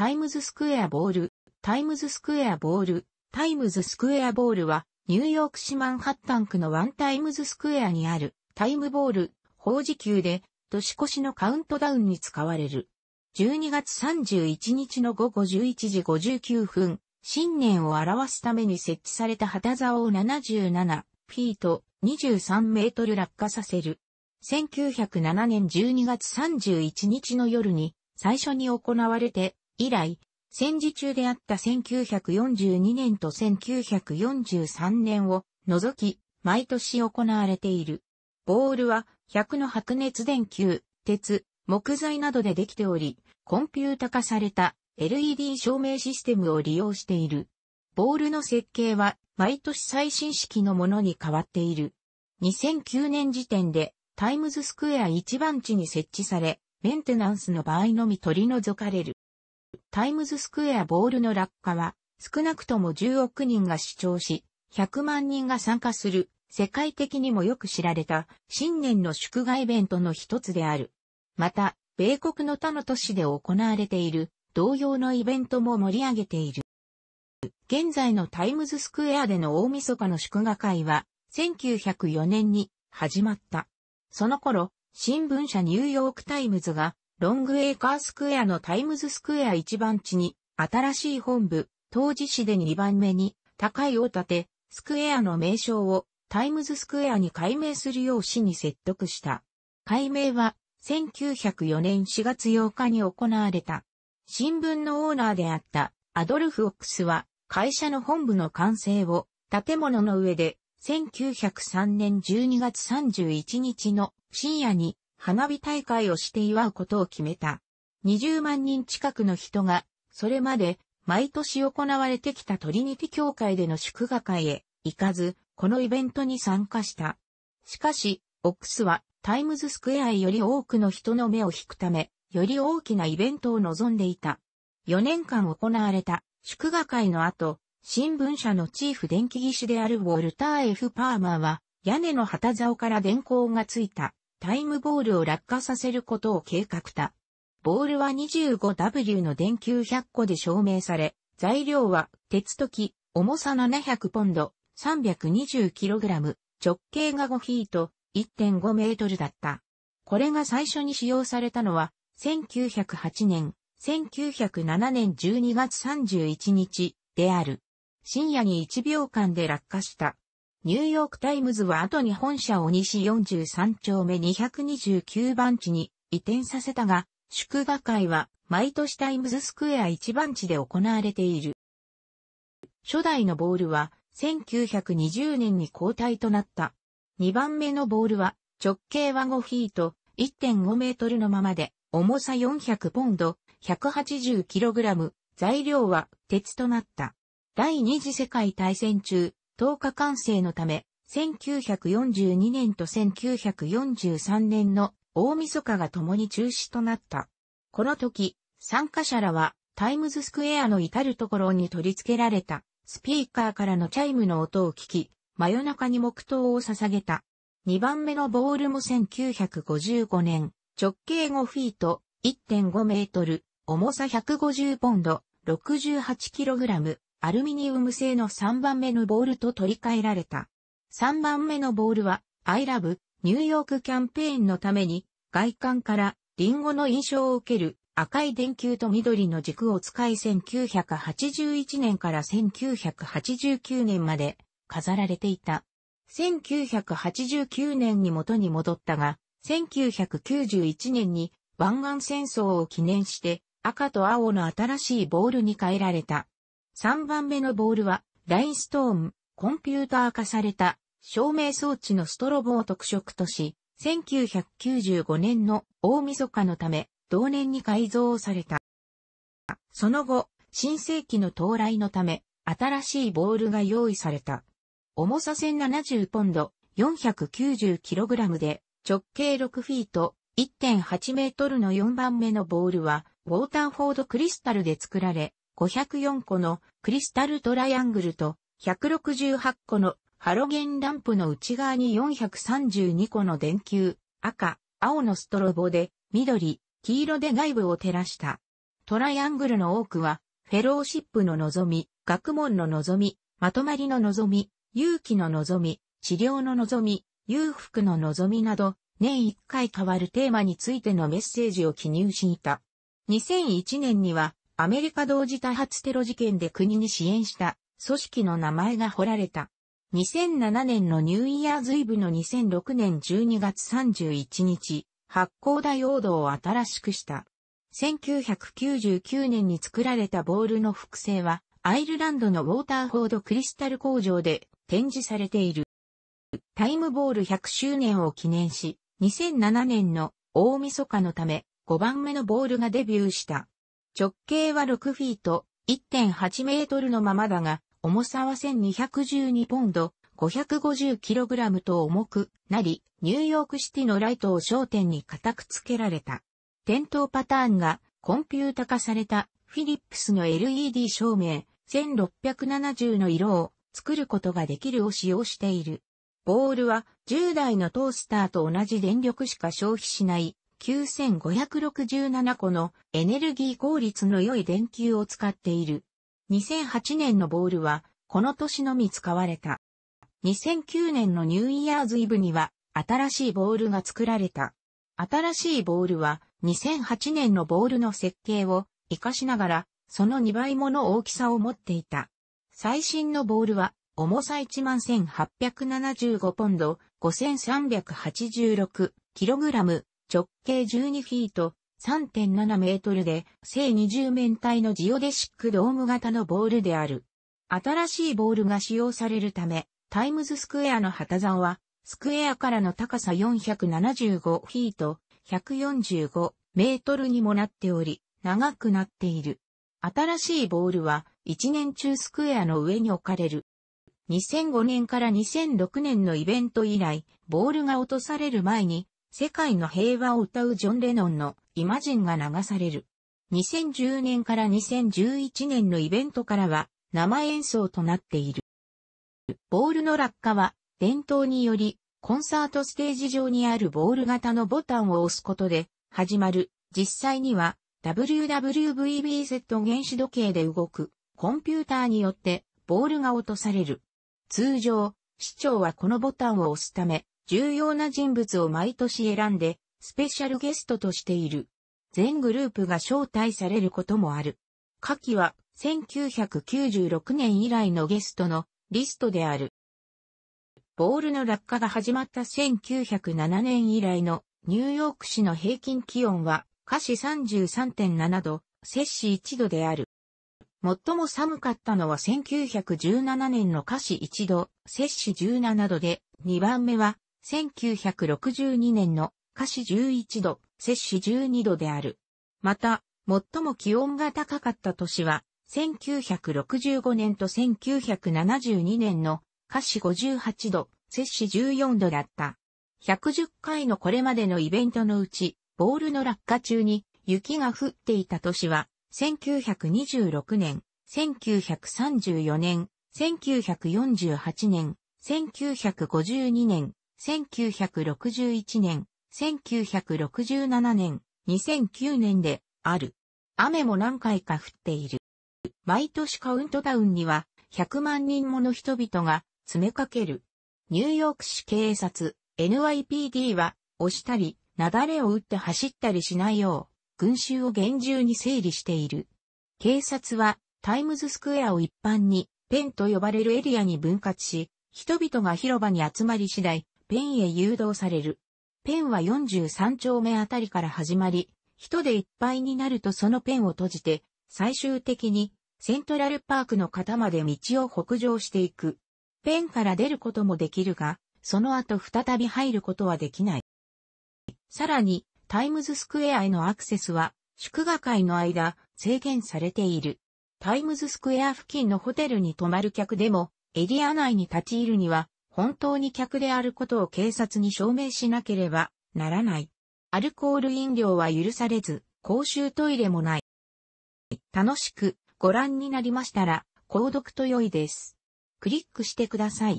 タイムズスクエアボール、タイムズスクエアボール、タイムズスクエアボールは、ニューヨーク市マンハッタン区のワンタイムズスクエアにある、タイムボール、法事級で、年越しのカウントダウンに使われる。12月31日の午後11時59分、新年を表すために設置された旗竿を77フィート23メートル落下させる。1907年12月31日の夜に最初に行われて以来、戦時中であった1942年と1943年を除き、毎年行われている。ボールは、100の白熱電球、鉄、木材などでできており、コンピュータ化された LED 照明システムを利用している。ボールの設計は、毎年最新式のものに変わっている。2009年時点で、タイムズスクエア一番地に設置され、メンテナンスの場合のみ取り除かれる。タイムズスクエアボールの落下は、少なくとも10億人が視聴し、100万人が参加する、世界的にもよく知られた、新年の祝賀イベントの一つである。また、米国の他の都市で行われている、同様のイベントも盛り上げている。現在のタイムズスクエアでの大晦日の祝賀会は、1904年に始まった。その頃、新聞社ニューヨークタイムズがロングエーカースクエアのタイムズスクエア一番地に、新しい本部、当時市で2番目に、高いを建て、スクエアの名称をタイムズスクエアに改名するよう市に説得した。改名は、1904年4月8日に行われた。新聞のオーナーであったアドルフ・オックスは会社の本部の完成を建物の上で1903年12月31日の深夜に花火大会をして祝うことを決めた。20万人近くの人が、それまで毎年行われてきたトリニティ教会での祝賀会へ行かず、このイベントに参加した。しかし、オックスはタイムズスクエアより多くの人の目を引くため、より大きなイベントを望んでいた。4年間行われた祝賀会の後、新聞社のチーフ電気技師であるウォルター F・ パーマーは、屋根の旗竿から電光がついたタイムボールを落下させることを計画た。ボールは 25W の電球100個で証明され、材料は鉄時、重さ700ポンド、320kg、直径が5フィート、1.5メートルだった。これが最初に使用されたのは、1908年、1907年12月31日である。深夜に1秒間で落下した。ニューヨークタイムズは後に本社を西43丁目229番地に移転させたが、祝賀会は毎年タイムズスクエア1番地で行われている。初代のボールは1920年に交代となった。2番目のボールは直径は5フィート1.5メートルのままで重さ400ポンド1 8 0ラム材料は鉄となった。第二次世界大戦中、10日完成のため、1942年と1943年の大晦日が共に中止となった。この時、参加者らはタイムズスクエアの至るところに取り付けられたスピーカーからのチャイムの音を聞き、真夜中に黙祷を捧げた。2番目のボールも1955年、直径5フィート、1.5メートル、重さ150ポンド、68キログラム、アルミニウム製の3番目のボールと取り替えられた。3番目のボールは、アイラブ、ニューヨークキャンペーンのために、外観からリンゴの印象を受ける赤い電球と緑の軸を使い1981年から1989年まで飾られていた。1989年に元に戻ったが、1991年に湾岸戦争を記念して赤と青の新しいボールに変えられた。3番目のボールは、ラインストーン、コンピューター化された、照明装置のストロボを特色とし、1995年の大晦日のため、同年に改造された。その後、新世紀の到来のため、新しいボールが用意された。重さ1070ポンド、490kg で、直径6フィート、1.8メートルの4番目のボールは、ウォーターフォードクリスタルで作られ、504個のクリスタルトライアングルと168個のハロゲンランプの内側に432個の電球、赤、青のストロボで、緑、黄色で外部を照らした。トライアングルの多くは、フェローシップの望み、学問の望み、まとまりの望み、勇気の望み、治療の望み、裕福の望みなど、年1回変わるテーマについてのメッセージを記入していた。2001年には、アメリカ同時多発テロ事件で国に支援した組織の名前が彫られた。2007年のニューイヤーズイブの2006年12月31日、発光ダイオードを新しくした。1999年に作られたボールの複製は、アイルランドのウォーターフォードクリスタル工場で展示されている。タイムボール100周年を記念し、2007年の大晦日のため5番目のボールがデビューした。直径は6フィート、1.8メートルのままだが、重さは1212ポンド、550キログラムと重くなり、ニューヨークシティのライトを焦点に固くつけられた。点灯パターンがコンピュータ化されたフィリップスの LED 照明1670の色を作ることができるを使用している。ボールは従来のトースターと同じ電力しか消費しない9567個のエネルギー効率の良い電球を使っている。2008年のボールは、この年のみ使われた。2009年のニューイヤーズイブには、新しいボールが作られた。新しいボールは、2008年のボールの設計を活かしながら、その2倍もの大きさを持っていた。最新のボールは、重さ11,875ポンド、5386キログラム直径12フィート、3.7メートルで、正20面体のジオデシックドーム型のボールである。新しいボールが使用されるため、タイムズスクエアの旗竿は、スクエアからの高さ475フィート、145メートルにもなっており、長くなっている。新しいボールは、1年中スクエアの上に置かれる。2005年から2006年のイベント以来、ボールが落とされる前に、世界の平和を歌うジョン・レノンのイマジンが流される。2010年から2011年のイベントからは生演奏となっている。ボールの落下は伝統によりコンサートステージ上にあるボール型のボタンを押すことで始まる。実際には WWVB z 原子時計で動くコンピューターによってボールが落とされる。通常、市長はこのボタンを押すため重要な人物を毎年選んで、スペシャルゲストとしている。全グループが招待されることもある。下記は1996年以来のゲストのリストである。ボールの落下が始まった1907年以来のニューヨーク市の平均気温は華氏33.7度、摂氏1度である。最も寒かったのは1917年の華氏1度、摂氏17度で、2番目は1962年の華氏11度、摂氏12度である。また、最も気温が高かった年は、1965年と1972年の華氏58度、摂氏14度だった。110回のこれまでのイベントのうち、ボールの落下中に雪が降っていた年は、1926年、1934年、1948年、1952年、1961年、1967年、2009年である。雨も何回か降っている。毎年カウントダウンには100万人もの人々が詰めかける。ニューヨーク市警察 NYPD は押したり、雪崩を打って走ったりしないよう、群衆を厳重に整理している。警察はタイムズスクエアを一般にペンと呼ばれるエリアに分割し、人々が広場に集まり次第、ペンへ誘導される。ペンは43丁目あたりから始まり、人でいっぱいになるとそのペンを閉じて、最終的にセントラルパークの方まで道を北上していく。ペンから出ることもできるが、その後再び入ることはできない。さらに、タイムズスクエアへのアクセスは、祝賀会の間、制限されている。タイムズスクエア付近のホテルに泊まる客でも、エリア内に立ち入るには、本当に客であることを警察に証明しなければならない。アルコール飲料は許されず、公衆トイレもない。楽しくご覧になりましたら、購読と良いです。クリックしてください。